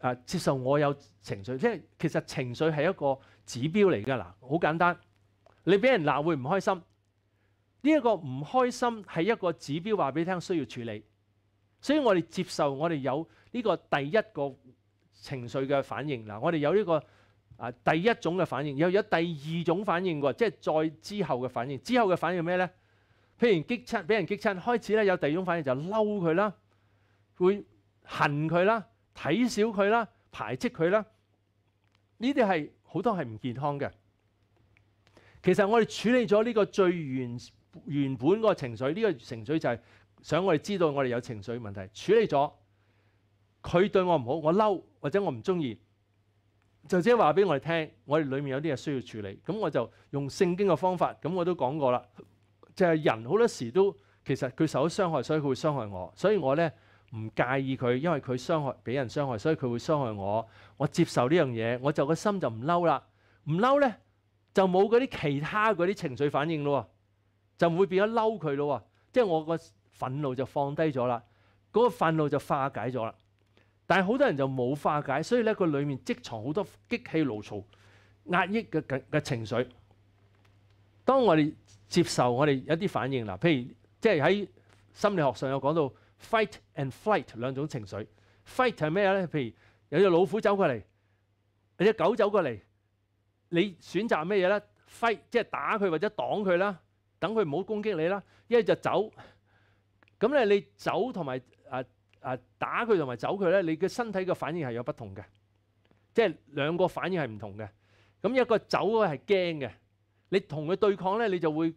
啊，接受我有情緒。即係其實情緒係一個指標嚟㗎嗱，好簡單。你俾人鬧會唔開心？呢一個唔開心係一個指標，話俾聽需要處理。所以我哋接受，我哋有呢個第一個情緒嘅反應。嗱，我哋有呢個啊第一種嘅反應，有有第二種反應喎，即係再之後嘅反應。之後嘅反應咩咧？譬如激亲，俾人激親，開始咧有第二種反應就嬲佢啦，會恨佢啦，睇小佢啦，排斥佢啦。呢啲係好多係唔健康嘅。其實我哋處理咗呢個最原原本個情緒，呢個情緒就係。想我哋知道我哋有情緒問題，處理咗佢對我唔好，我嬲或者我唔中意，就即係話俾我哋聽，我哋裏面有啲嘢需要處理。咁我就用聖經嘅方法，咁我都講過啦，就係人好多時都其實佢受咗傷害，所以佢會傷害我，所以我咧唔介意佢，因為佢傷害俾人傷害，所以佢會傷害我，我接受呢樣嘢，我就個心就唔嬲啦，唔嬲咧就冇嗰啲其他嗰啲情緒反應咯，就唔會變咗嬲佢咯，即係我個。憤怒就放低咗啦，嗰個憤怒就化解咗啦。但係好多人就冇化解，所以咧佢裡面積藏好多激氣、牢騷、壓抑嘅嘅情緒。當我哋接受我哋有啲反應啦，譬如即係喺心理學上有講到 fight and flight 兩種情緒。fight 係咩咧？譬如有隻老虎走過嚟，有隻狗走過嚟，你選擇咩嘢咧？fight 即係打佢或者擋佢啦，等佢唔好攻擊你啦，一係就走。咁咧，你走同埋啊啊打佢同埋走佢咧，你嘅身體嘅反應係有不同嘅，即係兩個反應係唔同嘅。咁一個走係驚嘅，你同佢對抗咧，你就會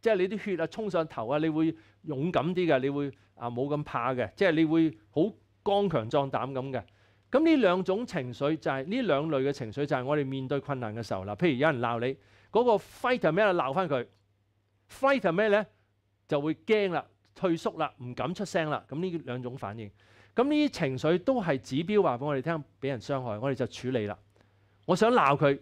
即係你啲血啊衝上頭啊，你會勇敢啲嘅，你會啊冇咁怕嘅，即係你會好剛強壯膽咁嘅。咁呢兩種情緒就係呢兩類嘅情緒，就係我哋面對困難嘅時候啦。譬如有人鬧你，嗰個 fight 咩啊？鬧翻佢，fight 咩咧？就會驚啦。退縮啦，唔敢出聲啦。咁呢兩種反應，咁呢啲情緒都係指標，話俾我哋聽，俾人傷害，我哋就處理啦。我想鬧佢，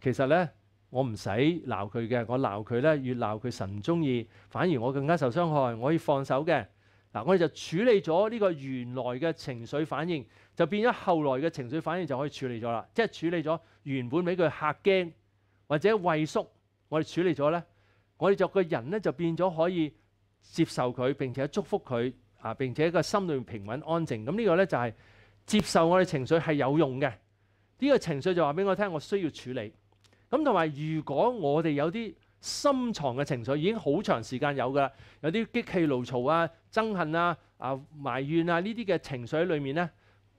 其實呢，我唔使鬧佢嘅。我鬧佢呢，越鬧佢神唔中意，反而我更加受傷害。我可以放手嘅嗱，我哋就處理咗呢個原來嘅情緒反應，就變咗後來嘅情緒反應就可以處理咗啦。即係處理咗原本俾佢嚇驚或者畏縮，我哋處理咗呢，我哋就個人呢，就變咗可以。接受佢並且祝福佢啊！並且個心裏面平穩安靜。咁呢個呢，就係接受我哋情緒係有用嘅。呢個情緒就話俾我聽，我需要處理。咁同埋如果我哋有啲深藏嘅情緒，已經好長時間有㗎啦，有啲激氣怒嘈啊、憎恨啊、啊埋怨啊呢啲嘅情緒裏面呢，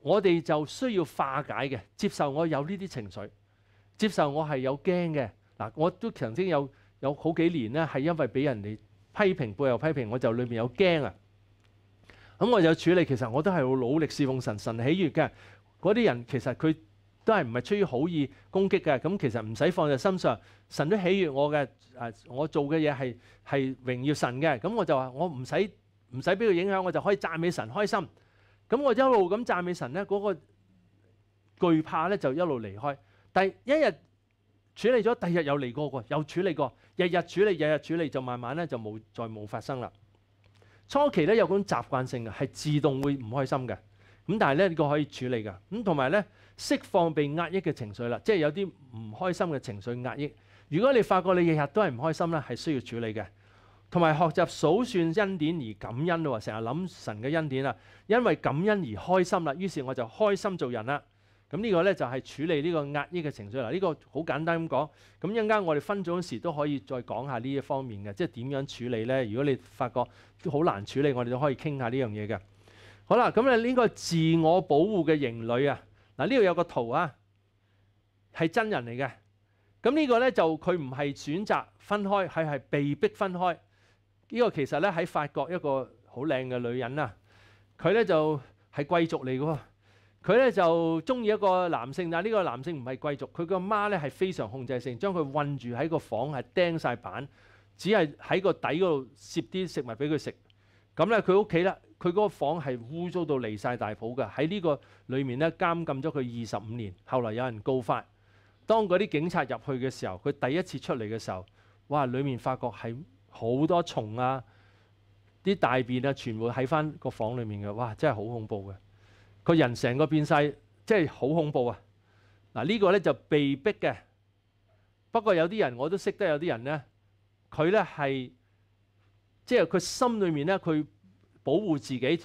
我哋就需要化解嘅。接受我有呢啲情緒，接受我係有驚嘅。嗱，我都曾經有有好幾年呢，係因為俾人哋。批評，背後批評，我就裏面有驚啊！咁我就處理，其實我都係好努力侍奉神，神喜悦嘅。嗰啲人其實佢都係唔係出於好意攻擊嘅，咁其實唔使放喺心上。神都喜悦我嘅，誒，我做嘅嘢係係榮耀神嘅。咁我就話我唔使唔使俾佢影響，我就可以讚美神，開心。咁我一路咁讚美神咧，嗰個懼怕咧就一路離開。但係一日。處理咗，第二日又嚟過喎，又處理過，日日處理，日日處理，就慢慢咧就冇再冇發生啦。初期咧有種習慣性嘅，係自動會唔開心嘅。咁但係咧呢個可以處理㗎。咁同埋咧釋放被壓抑嘅情緒啦，即係有啲唔開心嘅情緒壓抑。如果你發覺你日日都係唔開心咧，係需要處理嘅。同埋學習數算恩典而感恩咯，成日諗神嘅恩典啦，因為感恩而開心啦，於是我就開心做人啦。咁呢個咧就係處理呢個壓抑嘅情緒啦。呢個好簡單咁講。咁一陣間我哋分組時都可以再講下呢一方面嘅，即係點樣處理咧？如果你發覺好難處理，我哋都可以傾下呢樣嘢嘅。好啦，咁咧呢個自我保護嘅型女啊，嗱呢度有個圖啊，係真人嚟嘅。咁呢個咧就佢唔係選擇分開，係係被逼分開。呢個其實咧喺法國一個好靚嘅女人啊，佢咧就係貴族嚟㗎喎。佢咧就中意一個男性，但呢個男性唔係貴族。佢個媽咧係非常控制性，將佢困住喺個房，係釘晒板，只係喺個底嗰度攝啲食物俾佢食。咁咧佢屋企咧，佢嗰個房係污糟到離晒大譜㗎。喺呢個裏面咧監禁咗佢二十五年。後來有人告發，當嗰啲警察入去嘅時候，佢第一次出嚟嘅時候，哇！裡面發覺係好多蟲啊，啲大便啊，全部喺翻個房裡面嘅。哇！真係好恐怖嘅。个人成个变晒，即系好恐怖啊！嗱，呢个咧就被逼嘅。不过有啲人我都识得，有啲人咧，佢咧系即系佢心里面咧，佢保护自己，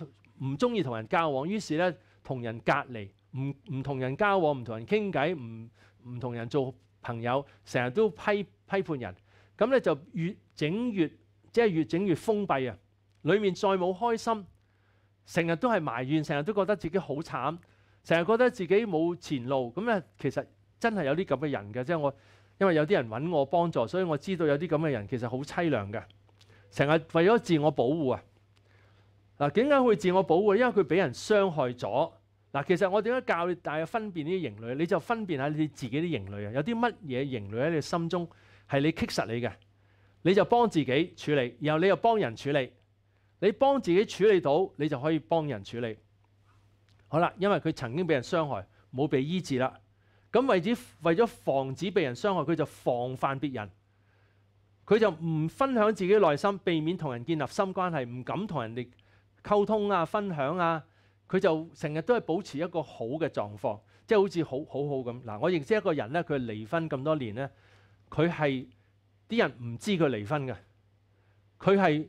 唔中意同人交往，于是咧同人隔离，唔唔同人交往，唔同人倾偈，唔唔同人做朋友，成日都批批判人，咁咧就越整越即系越整越封闭啊！里面再冇开心。成日都係埋怨，成日都覺得自己好慘，成日覺得自己冇前路。咁咧，其實真係有啲咁嘅人嘅。即係我，因為有啲人揾我幫助，所以我知道有啲咁嘅人其實好淒涼嘅。成日為咗自我保護啊！嗱，點解會自我保護？因為佢俾人傷害咗。嗱，其實我點樣教你大家分辨呢啲型類？你就分辨下你自己啲型類啊！有啲乜嘢型類喺你心中係你棘實你嘅？你就幫自己處理，然後你又幫人處理。你幫自己處理到，你就可以幫人處理。好啦，因為佢曾經被人傷害，冇被醫治啦。咁為止，為咗防止被人傷害，佢就防範別人。佢就唔分享自己內心，避免同人建立深關係，唔敢同人哋溝通啊、分享啊。佢就成日都係保持一個好嘅狀況，即係好似好好好咁嗱。我認識一個人咧，佢離婚咁多年咧，佢係啲人唔知佢離婚嘅，佢係。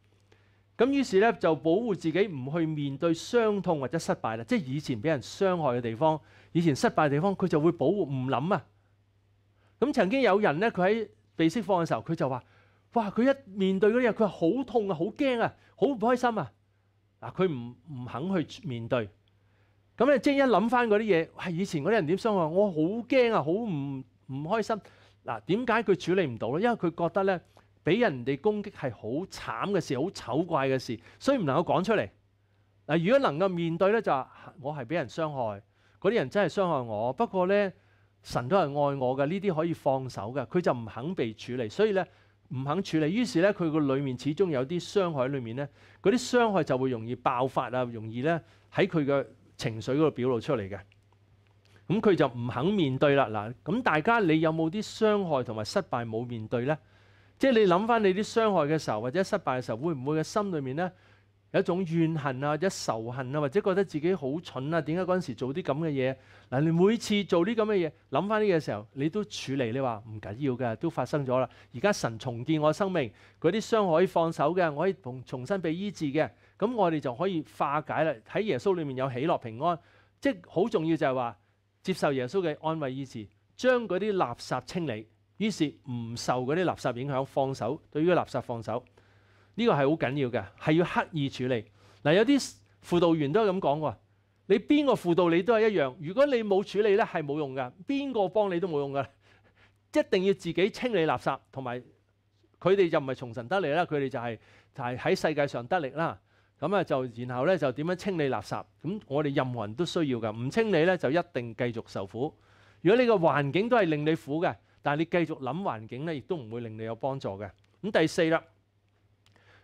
咁於是咧就保護自己唔去面對傷痛或者失敗啦，即係以前俾人傷害嘅地方，以前失敗嘅地方，佢就會保護，唔諗啊。咁曾經有人咧，佢喺被釋放嘅時候，佢就話：，哇！佢一面對嗰啲嘢，佢好痛啊，好驚啊，好唔開心啊。嗱，佢唔唔肯去面對。咁咧即係一諗翻嗰啲嘢，係以前嗰啲人點傷害我，好驚啊，好唔唔開心。嗱，點解佢處理唔到咧？因為佢覺得咧。俾人哋攻擊係好慘嘅事，好醜怪嘅事，所以唔能夠講出嚟嗱。如果能夠面對咧，就話我係俾人傷害，嗰啲人真係傷害我。不過咧，神都係愛我嘅，呢啲可以放手嘅，佢就唔肯被處理，所以咧唔肯處理。於是咧，佢個裡面始終有啲傷害，裡面咧嗰啲傷害就會容易爆發啊，容易咧喺佢嘅情緒嗰度表露出嚟嘅。咁佢就唔肯面對啦嗱。咁大家你有冇啲傷害同埋失敗冇面對咧？即係你諗翻你啲傷害嘅時候，或者失敗嘅時候，會唔會嘅心裏面咧有一種怨恨啊，或者仇恨啊，或者覺得自己好蠢啊？點解嗰陣時做啲咁嘅嘢？嗱，你每次做啲咁嘅嘢，諗翻啲嘅時候，你都處理你話唔緊要嘅，都發生咗啦。而家神重建我生命，嗰啲傷害可以放手嘅，我可以重重新被醫治嘅。咁我哋就可以化解啦。喺耶穌裏面有喜樂平安，即係好重要就係話接受耶穌嘅安慰醫治，將嗰啲垃圾清理。於是唔受嗰啲垃圾影響，放手對於垃圾放手，呢個係好緊要嘅，係要刻意處理嗱。有啲輔導員都咁講喎，你邊個輔導你都係一樣。如果你冇處理咧，係冇用噶，邊個幫你都冇用噶，一定要自己清理垃圾同埋佢哋就唔係從神得嚟啦。佢哋就係就係喺世界上得力啦。咁啊就然後咧就點樣清理垃圾？咁我哋任何人都需要㗎，唔清理咧就一定繼續受苦。如果你個環境都係令你苦嘅。但係你繼續諗環境咧，亦都唔會令你有幫助嘅。咁第四啦，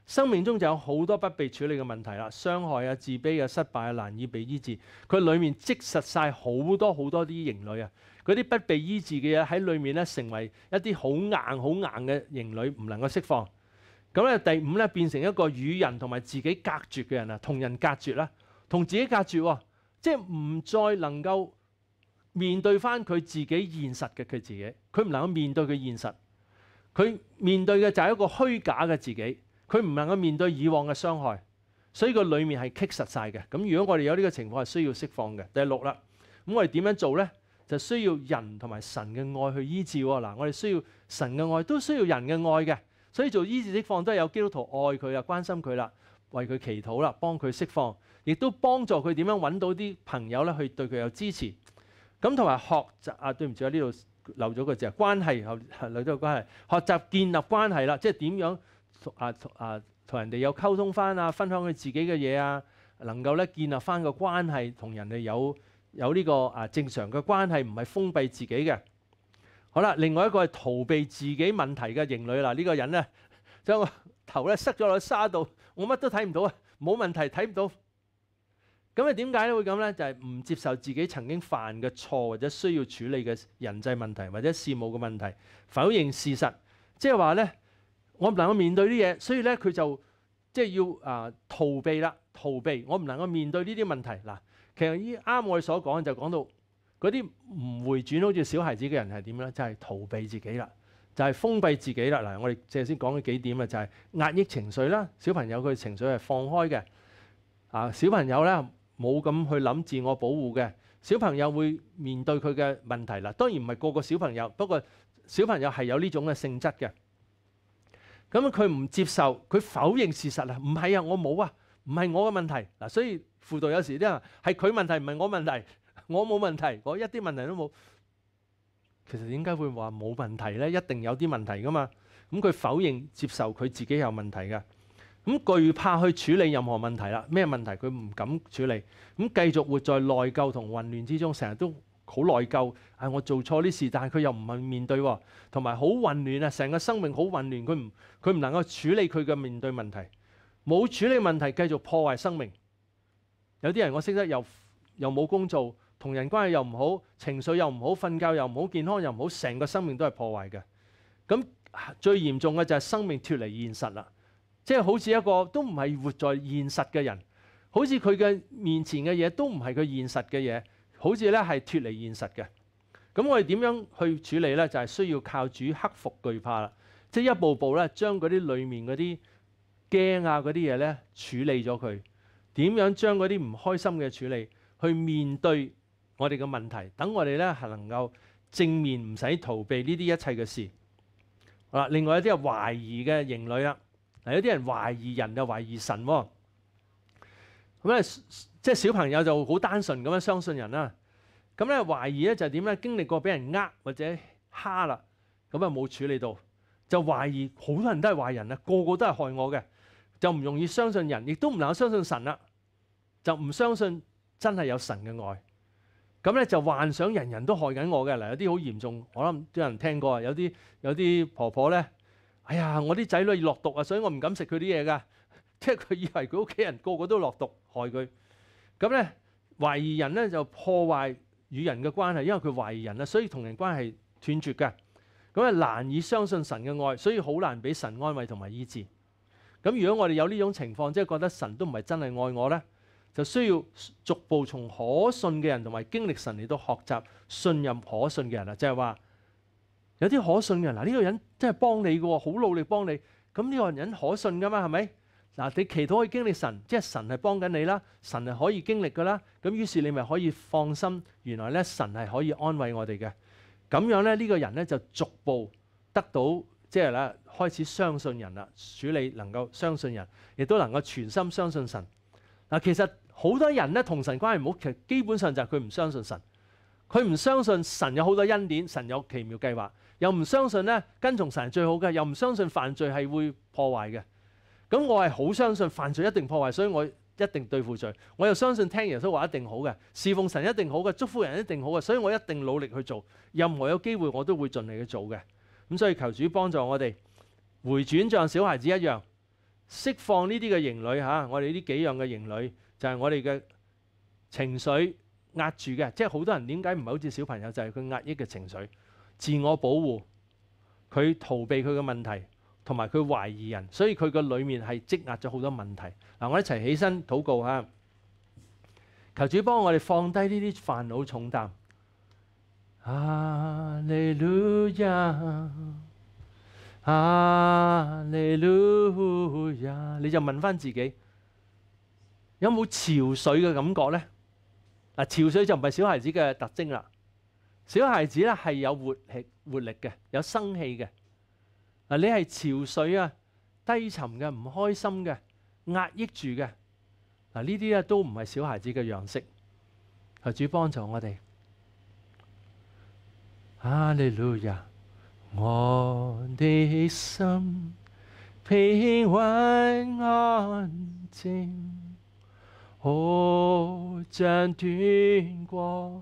生命中就有好多不被處理嘅問題啦，傷害啊、自卑啊、失敗啊、難以被醫治。佢裡面積實晒好多好多啲型女啊，嗰啲不被醫治嘅嘢喺裡面咧，成為一啲好硬好硬嘅型女，唔能夠釋放。咁咧第五咧，變成一個與人同埋自己隔絕嘅人啊，同人隔絕啦，同自己隔絕喎，即係唔再能夠。面對翻佢自己現實嘅佢自己，佢唔能夠面對佢現實，佢面對嘅就係一個虛假嘅自己，佢唔能夠面對以往嘅傷害，所以个裏面係棘實晒嘅。咁如果我哋有呢個情況，係需要釋放嘅。第六啦，咁我哋點樣做呢？就需要人同埋神嘅愛去醫治喎。嗱，我哋需要神嘅愛，都需要人嘅愛嘅。所以做醫治釋放都係有基督徒愛佢啊，關心佢啦，為佢祈禱啦，幫佢釋放，亦都幫助佢點樣揾到啲朋友咧，去對佢有支持。咁同埋學習啊，對唔住啊，呢度漏咗個字，關係後後咗到關係，學習建立關係啦，即係點樣啊啊同人哋有溝通翻啊，分享佢自己嘅嘢啊，能夠咧建立翻個關係，同人哋有有呢個啊正常嘅關係，唔係封閉自己嘅。好啦，另外一個係逃避自己問題嘅型女啦，呢個人咧將個頭咧塞咗落去沙度，我乜都睇唔到啊，冇問題睇唔到。咁啊，點解咧會咁咧？就係唔接受自己曾經犯嘅錯，或者需要處理嘅人際問題，或者事務嘅問題，否認事實，即係話咧，我唔能夠面對啲嘢，所以咧佢就即係要啊逃避啦，逃避。我唔能夠面對呢啲問題。嗱，其實依啱我哋所講就講到嗰啲唔回轉好似小孩子嘅人係點咧？就係逃避自己啦，就係封閉自己啦。嗱，我哋即係先講咗幾點啊，就係壓抑情緒啦。小朋友佢情緒係放開嘅，啊，小朋友咧。冇咁去諗自我保護嘅小朋友會面對佢嘅問題啦。當然唔係個個小朋友，不過小朋友係有呢種嘅性質嘅。咁佢唔接受，佢否認事實啊，唔係啊，我冇啊，唔係我嘅問題嗱。所以輔導有時啲人係佢問題，唔係我問題，我冇問題，我一啲問題都冇。其實點解會話冇問題呢？一定有啲問題噶嘛。咁佢否認接受佢自己有問題㗎。咁惧怕去處理任何問題啦，咩問題佢唔敢處理，咁繼續活在內疚同混亂之中，成日都好內疚，唉，我做錯啲事，但係佢又唔去面對，同埋好混亂啊，成個生命好混亂，佢唔佢唔能夠處理佢嘅面對問題，冇處理問題繼續破壞生命。有啲人我識得，又又冇工做，同人關係又唔好，情緒又唔好，瞓覺又唔好，健康又唔好，成個生命都係破壞嘅。咁最嚴重嘅就係生命脱離現實啦。即係好似一個都唔係活在現實嘅人，好似佢嘅面前嘅嘢都唔係佢現實嘅嘢，好似咧係脱離現實嘅。咁我哋點樣去處理咧？就係需要靠主克服懼怕啦，即係一步步咧將嗰啲裡面嗰啲驚啊嗰啲嘢咧處理咗佢。點樣將嗰啲唔開心嘅處理去面對我哋嘅問題？等我哋咧係能夠正面唔使逃避呢啲一切嘅事。好啦，另外一啲係懷疑嘅型女啦。有啲人懷疑人就懷疑神，咁咧即係小朋友就好單純咁樣相信人啦。咁咧懷疑咧就點咧？經歷過俾人呃或者蝦啦，咁啊冇處理到，就懷疑好多人都係壞人啊，個個都係害我嘅，就唔容易相信人，亦都唔能夠相信神啦，就唔相信真係有神嘅愛。咁咧就幻想人人都害緊我嘅。嗱，有啲好嚴重，我諗都有人聽過啊。有啲有啲婆婆咧。哎呀，我啲仔女落毒啊，所以我唔敢食佢啲嘢噶。即系佢以为佢屋企人个个都落毒害佢，咁咧怀疑人咧就破坏与人嘅关系，因为佢怀疑人啦，所以同人关系断绝嘅。咁啊难以相信神嘅爱，所以好难俾神安慰同埋医治。咁如果我哋有呢种情况，即系觉得神都唔系真系爱我咧，就需要逐步从可信嘅人同埋经历神嚟到学习信任可信嘅人啊，就系话。有啲可信嘅嗱，呢個人真係幫你嘅，好努力幫你。咁呢個人可信噶嘛，係咪？嗱，你祈禱可以經歷神，即係神係幫緊你啦，神係可以經歷嘅啦。咁於是你咪可以放心，原來咧神係可以安慰我哋嘅。咁樣咧，呢個人咧就逐步得到，即係咧開始相信人啦，主理能夠相信人，亦都能夠全心相信神。嗱，其實好多人咧同神關係唔好，其實基本上就係佢唔相信神，佢唔相信神有好多恩典，神有奇妙計劃。又唔相信咧，跟從神最好嘅，又唔相信犯罪係會破壞嘅。咁我係好相信犯罪一定破壞，所以我一定對付罪。我又相信聽耶穌話一定好嘅，侍奉神一定好嘅，祝福人一定好嘅，所以我一定努力去做。任何有機會，我都會盡力去做嘅。咁所以求主幫助我哋回轉像小孩子一樣，釋放呢啲嘅刑女吓。我哋呢幾樣嘅刑女就係我哋嘅情緒壓住嘅，即係好多人點解唔係好似小朋友，就係佢壓抑嘅情緒。自我保護，佢逃避佢嘅問題，同埋佢懷疑人，所以佢嘅裏面係積壓咗好多問題。嗱，我一齊起身祷告吓，求主幫我哋放低呢啲煩惱重擔。哈利路利路你就問翻自己，有冇潮水嘅感覺咧？嗱，潮水就唔係小孩子嘅特徵啦。小孩子咧系有活力活力嘅，有生气嘅。嗱，你系潮水啊，低沉嘅，唔开心嘅，压抑住嘅。嗱，呢啲咧都唔系小孩子嘅样式。求主帮助我哋。哈利路亚，我的心平稳安静，好像斷过。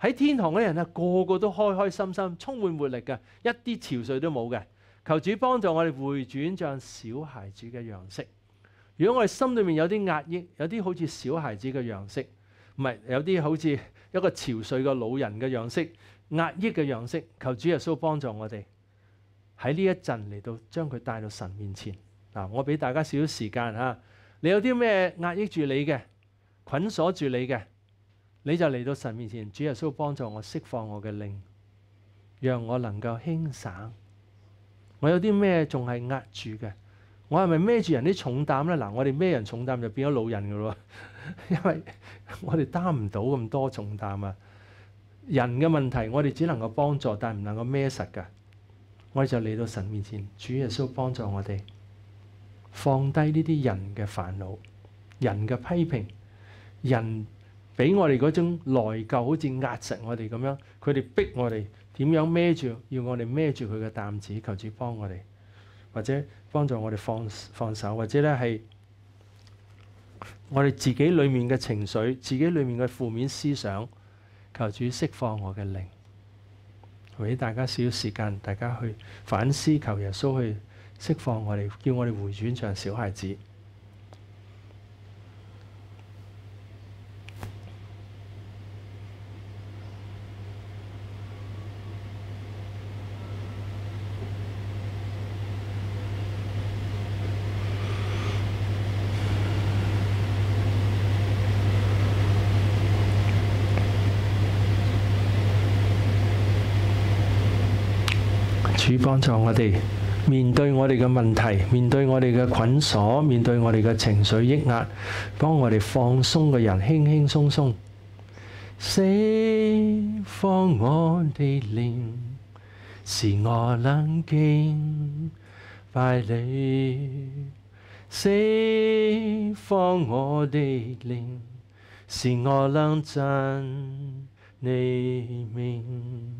喺天堂嘅人啊，个个都开开心心，充满活力嘅，一啲憔悴都冇嘅。求主帮助我哋回转像小孩子嘅样式。如果我哋心里面有啲压抑，有啲好似小孩子嘅样式，唔系有啲好似一个憔悴嘅老人嘅样式，压抑嘅样式，求主耶稣帮助我哋喺呢一阵嚟到将佢带到神面前嗱。我俾大家少少时间吓，你有啲咩压抑住你嘅，捆锁住你嘅？你就嚟到神面前，主耶稣幫助我釋放我嘅靈，讓我能夠輕省。我有啲咩仲係壓住嘅？我係咪孭住人啲重擔咧？嗱，我哋孭人重擔就變咗老人噶咯，因為我哋擔唔到咁多重擔啊。人嘅問題，我哋只能夠幫助，但唔能夠孭實㗎。我哋就嚟到神面前，主耶穌幫助我哋放低呢啲人嘅煩惱、人嘅批評、人。俾我哋嗰種內疚，好似壓實我哋咁樣，佢哋逼我哋點樣孭住，要我哋孭住佢嘅擔子，求主幫我哋，或者幫助我哋放放手，或者咧係我哋自己裡面嘅情緒，自己裡面嘅負面思想，求主釋放我嘅靈。俾大家少時間，大家去反思，求耶穌去釋放我哋，叫我哋回轉像小孩子。主幫助我哋面對我哋嘅問題，面對我哋嘅困鎖，面對我哋嘅情緒抑壓，幫我哋放鬆嘅人輕輕鬆鬆。釋放我哋靈，使我冷靜；快你；釋放我哋靈，使我冷靜你明。